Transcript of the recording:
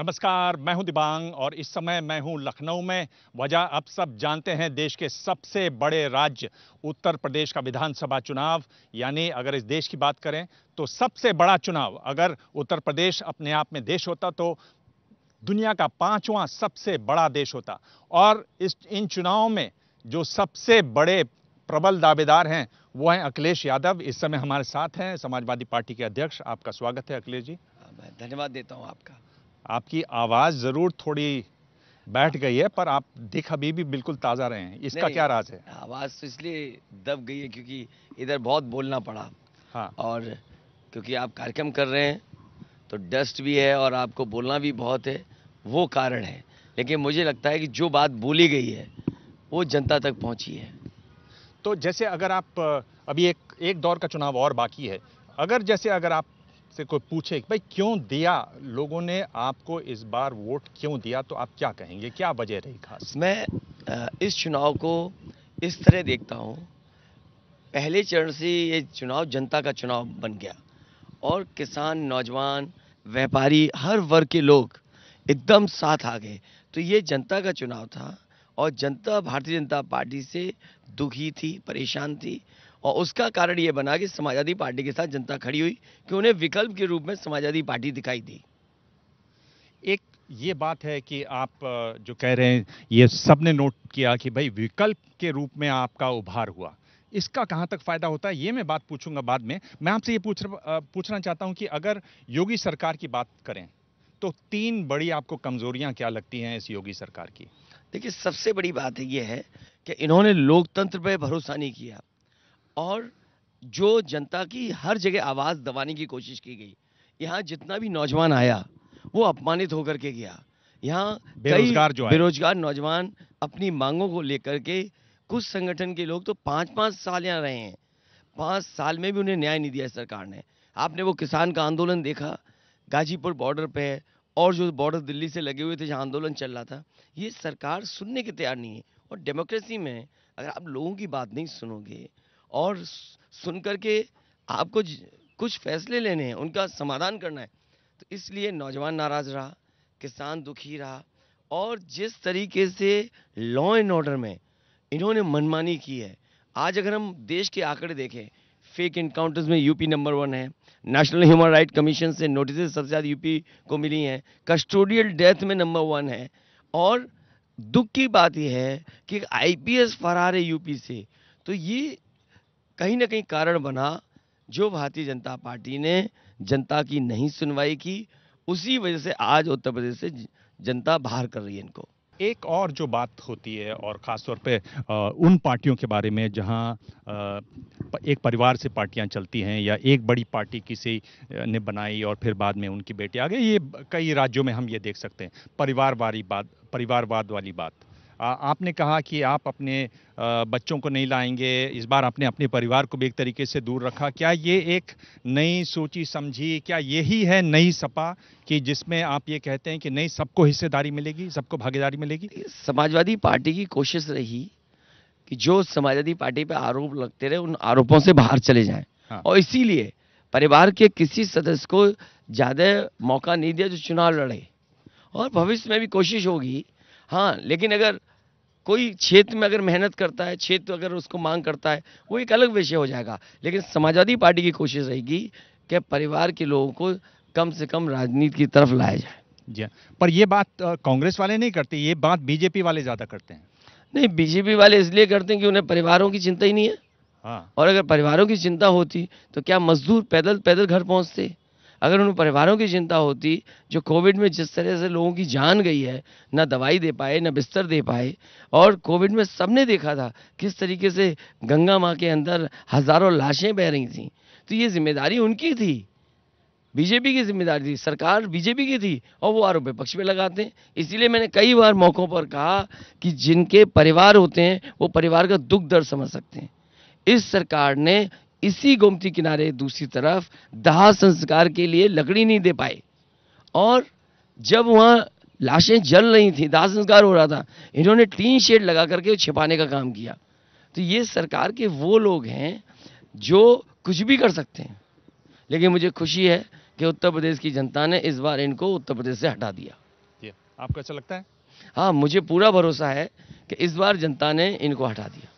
नमस्कार मैं हूं दिबांग और इस समय मैं हूं लखनऊ में वजह आप सब जानते हैं देश के सबसे बड़े राज्य उत्तर प्रदेश का विधानसभा चुनाव यानी अगर इस देश की बात करें तो सबसे बड़ा चुनाव अगर उत्तर प्रदेश अपने आप में देश होता तो दुनिया का पांचवा सबसे बड़ा देश होता और इस इन चुनाव में जो सबसे बड़े प्रबल दावेदार हैं वो हैं अखिलेश यादव इस समय हमारे साथ हैं समाजवादी पार्टी के अध्यक्ष आपका स्वागत है अखिलेश जी हाँ, मैं धन्यवाद देता हूँ आपका आपकी आवाज़ ज़रूर थोड़ी बैठ गई है पर आप दिख अभी भी बिल्कुल ताज़ा रहे हैं इसका क्या राज है आवाज़ तो इसलिए दब गई है क्योंकि इधर बहुत बोलना पड़ा हाँ और क्योंकि आप कार्यक्रम कर रहे हैं तो डस्ट भी है और आपको बोलना भी बहुत है वो कारण है लेकिन मुझे लगता है कि जो बात बोली गई है वो जनता तक पहुंची है तो जैसे अगर आप अभी एक एक दौर का चुनाव और बाकी है अगर जैसे अगर आप से कोई पूछे भाई क्यों दिया लोगों ने आपको इस बार वोट क्यों दिया तो आप क्या कहेंगे क्या वजह रही खास मैं इस चुनाव को इस तरह देखता हूँ पहले चरण से ये चुनाव जनता का चुनाव बन गया और किसान नौजवान व्यापारी हर वर्ग के लोग एकदम साथ आ गए तो ये जनता का चुनाव था और जनता भारतीय जनता पार्टी से दुखी थी परेशान थी और उसका कारण ये बना कि समाजवादी पार्टी के साथ जनता खड़ी हुई कि उन्हें विकल्प के रूप में समाजवादी पार्टी दिखाई दी एक ये बात है कि आप जो कह रहे हैं ये सब ने नोट किया कि भाई विकल्प के रूप में आपका उभार हुआ इसका कहाँ तक फायदा होता है ये मैं बात पूछूंगा बाद में मैं आपसे ये पूछ पूछना चाहता हूँ कि अगर योगी सरकार की बात करें तो तीन बड़ी आपको कमजोरियाँ क्या लगती हैं इस योगी सरकार की देखिए सबसे बड़ी बात यह है कि इन्होंने लोकतंत्र पर भरोसा नहीं किया और जो जनता की हर जगह आवाज़ दबाने की कोशिश की गई यहाँ जितना भी नौजवान आया वो अपमानित होकर के गया यहाँ बेरोजगार जो बेरोजगार नौजवान अपनी मांगों को लेकर के कुछ संगठन के लोग तो पाँच पाँच साल यहाँ रहे हैं पाँच साल में भी उन्हें न्याय नहीं दिया सरकार ने आपने वो किसान का आंदोलन देखा गाजीपुर बॉर्डर पे और जो बॉर्डर दिल्ली से लगे हुए थे जहाँ आंदोलन चल रहा था ये सरकार सुनने के तैयार नहीं है और डेमोक्रेसी में अगर आप लोगों की बात नहीं सुनोगे और सुन करके आपको कुछ फैसले लेने हैं उनका समाधान करना है तो इसलिए नौजवान नाराज़ रहा किसान दुखी रहा और जिस तरीके से लॉ एंड ऑर्डर में इन्होंने मनमानी की है आज अगर हम देश के आंकड़े देखें फेक इनकाउंटर्स में यूपी नंबर वन है नेशनल ह्यूमन राइट कमीशन से नोटिस सबसे ज़्यादा यूपी को मिली हैं कस्टोडियल डेथ में नंबर वन है और दुख की बात यह है कि आईपीएस फरार है यूपी से तो ये कहीं ना कहीं कारण बना जो भारतीय जनता पार्टी ने जनता की नहीं सुनवाई की उसी वजह से आज उत्तर प्रदेश से जनता बाहर कर रही है इनको एक और जो बात होती है और ख़ासतौर पे उन पार्टियों के बारे में जहां एक परिवार से पार्टियां चलती हैं या एक बड़ी पार्टी किसी ने बनाई और फिर बाद में उनकी बेटी आ गई ये कई राज्यों में हम ये देख सकते हैं परिवार वाली बात परिवारवाद वाली बात आपने कहा कि आप अपने बच्चों को नहीं लाएंगे इस बार आपने अपने परिवार को भी एक तरीके से दूर रखा क्या ये एक नई सोची समझी क्या यही है नई सपा कि जिसमें आप ये कहते हैं कि नहीं सबको हिस्सेदारी मिलेगी सबको भागीदारी मिलेगी समाजवादी पार्टी की कोशिश रही कि जो समाजवादी पार्टी पर आरोप लगते रहे उन आरोपों से बाहर चले जाएँ हाँ। और इसीलिए परिवार के किसी सदस्य को ज़्यादा मौका नहीं दिया जो चुनाव लड़े और भविष्य में भी कोशिश होगी हाँ लेकिन अगर कोई क्षेत्र में अगर मेहनत करता है क्षेत्र अगर उसको मांग करता है वो एक अलग विषय हो जाएगा लेकिन समाजवादी पार्टी की कोशिश रहेगी कि परिवार के लोगों को कम से कम राजनीति की तरफ लाया जाए जी हाँ। पर ये बात कांग्रेस वाले नहीं करते ये बात बीजेपी वाले ज़्यादा करते हैं नहीं बीजेपी वाले इसलिए करते हैं कि उन्हें परिवारों की चिंता ही नहीं है हाँ। और अगर परिवारों की चिंता होती तो क्या मजदूर पैदल पैदल घर पहुँचते अगर उन परिवारों की चिंता होती जो कोविड में जिस तरह से लोगों की जान गई है ना दवाई दे पाए ना बिस्तर दे पाए और कोविड में सबने देखा था किस तरीके से गंगा माँ के अंदर हज़ारों लाशें बह रही थी तो ये जिम्मेदारी उनकी थी बीजेपी की जिम्मेदारी थी सरकार बीजेपी की थी और वो आरोप विपक्ष में लगाते हैं इसीलिए मैंने कई बार मौक़ों पर कहा कि जिनके परिवार होते हैं वो परिवार का दुख दर्द समझ सकते हैं इस सरकार ने इसी गोमती किनारे दूसरी तरफ दाह संस्कार के लिए लकड़ी नहीं दे पाए और जब वहाँ लाशें जल रही थी दाह संस्कार हो रहा था इन्होंने टीन शेड लगा करके छिपाने का काम किया तो ये सरकार के वो लोग हैं जो कुछ भी कर सकते हैं लेकिन मुझे खुशी है कि उत्तर प्रदेश की जनता ने इस बार इनको उत्तर प्रदेश से हटा दिया आपको अच्छा लगता है हाँ मुझे पूरा भरोसा है कि इस बार जनता ने इनको हटा दिया